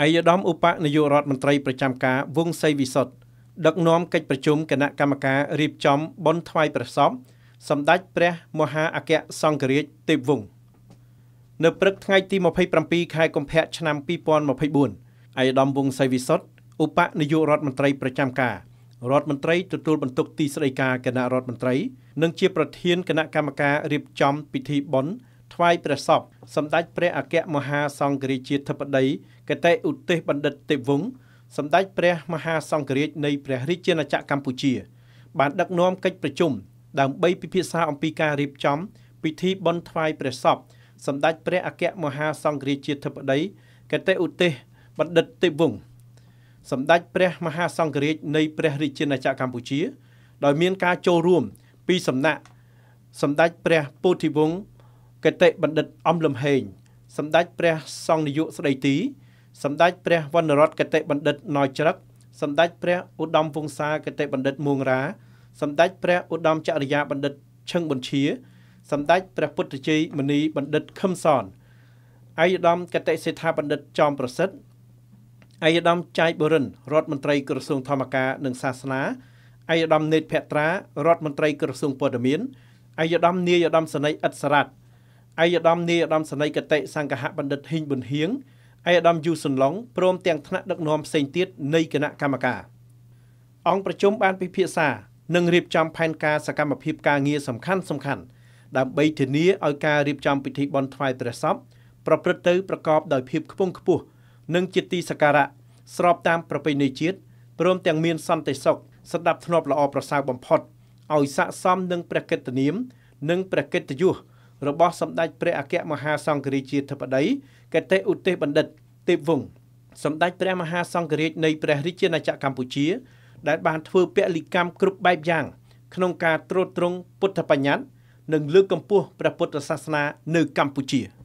អាយដាមឧបនាយករដ្ឋមន្ត្រីប្រចាំការវងសីវិសុទ្ធដឹកនាំកិច្ចប្រជុំគណៈកម្មការរៀបចំបុណ្យថ្វាយព្រះសពសម្ដេចព្រះមហាអគ្គសង្ឃរាជទេពវង្សនៅព្រឹកថ្ងៃទី27ខែកុម្ភៈឆ្នាំ2024អាយដាមវងសីវិសុទ្ធឧបនាយករដ្ឋមន្ត្រីប្រចាំការរដ្ឋមន្ត្រីទទួលបន្ទុកទីស្តីការគណៈរដ្ឋមន្ត្រីនិងជាប្រធានគណៈកម្មការរៀបចំពិធីបុណ្យថ្វាយព្រះសពសម្ដេចព្រះអគ្គមហាសង្ឃរាជាធិបតីកតេឧទ្ទេសបណ្ឌិតទេវវង្សសម្ដេចព្រះមហាសង្ឃរាជនៃព្រះរាជាណាចក្រកម្ពុជាបានដឹកនាំកិច្ចប្រជុំដើម្បីពិភាក្សាអំពីការរៀបចំពិធីបុណ្យថ្វាយព្រះសពសម្ដេចព្រះអគ្គមហាសង្ឃរាជាធិបតីកតេឧទ្ទេសបណ្ឌិតទេវវង្សសម្ដេចព្រះមហាសង្ឃរាជនៃព្រះរាជាណាចក្រកម្ពុជាដោយមានការចូលរួមពីសំណាក់សម្ដេចព្រះពោធិវង្សគតិបណ្ឌិតអំលំហេងសម្ដេចព្រះសង្ឃនាយកស្ដីទី សម្ដេចព្រះវណ្ណរតគតិបណ្ឌិតណយច្រឹកសម្ដេចព្រះឧត្តមវង្សាគតិបណ្ឌិតមួងរា សម្ដេចព្រះឧត្តមចរិយាបណ្ឌិតឈឹងប៊ុនឈាសម្ដេចព្រះពុទ្ធជ័យមនីបណ្ឌិតខឹមសនឯកឧត្តមគតិសេដ្ឋាបណ្ឌិតចោមប្រសិទ្ធឯកឧត្តមចៃបូរិនរដ្ឋមន្ត្រីក្រសួងធម្មការនិងសាសនាឯកឧត្តមនេតភត្រារដ្ឋមន្ត្រីក្រសួងព័ត៌មានឯកឧត្តមនាយឧត្តមសនីឥតសរ៉ាត់ឯកឧត្តមនាយឧត្តមសេនីយកតិសង្ឃហបណ្ឌិតហ៊ីងប៊ុនហៀងឯកឧត្តមយូសុនឡុងព្រមទាំងថ្នាក់ដឹកនាំផ្សេងទៀតនៃគណៈកម្មការអង្គប្រជុំបានពិភាក្សានិងរៀបចំផែនការសកម្មភាពការងារសំខាន់សំខាន់ដើម្បីធានាឲ្យការរៀបចំពិធីបុណ្យថ្វាយព្រះសពប្រព្រឹត្តទៅប្រកបដោយភាពខ្ពង់ខ្ពស់និងជាទីសក្ការៈស្របតាមប្រពៃណីជាតិព្រមទាំងមានសន្តិសុខសន្តិភាពធ្នាប់ល្អប្រសើរបំផុតឲ្យស័ក្តិសមនឹងព្រះកិត្តិនាមនិងព្រះកិត្តិយសរបស់សម្ដេចព្រះអគ្គមហាសង្ឃរាជាធិបតីកតេឧទេសបណ្ឌិតទេពវង្សសម្ដេចព្រះមហាសង្ឃរាជនៃព្រះរាជាណាចក្រកម្ពុជាដែល បានធ្វើពលិកម្មគ្រប់បែបយ៉ាង ក្នុងការត្រួតត្រងពុទ្ធបញ្ញត្តិនិងលើកកម្ពស់ព្រះពុទ្ធសាសនា នៅកម្ពុជា។